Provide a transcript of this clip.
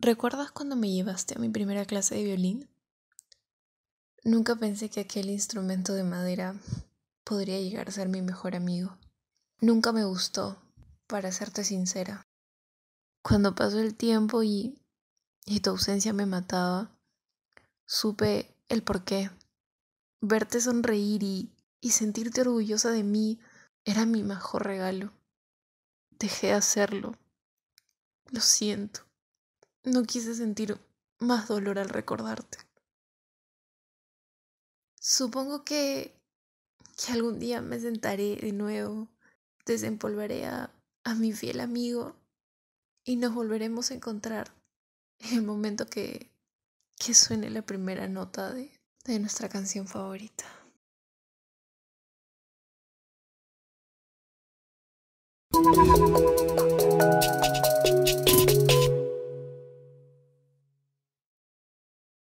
¿Recuerdas cuando me llevaste a mi primera clase de violín? Nunca pensé que aquel instrumento de madera podría llegar a ser mi mejor amigo. Nunca me gustó, para serte sincera. Cuando pasó el tiempo y, y tu ausencia me mataba, supe el por qué. Verte sonreír y, y sentirte orgullosa de mí era mi mejor regalo. Dejé de hacerlo. Lo siento. No quise sentir más dolor al recordarte. Supongo que, que algún día me sentaré de nuevo, desempolvaré a mi fiel amigo y nos volveremos a encontrar en el momento que, que suene la primera nota de, de nuestra canción favorita.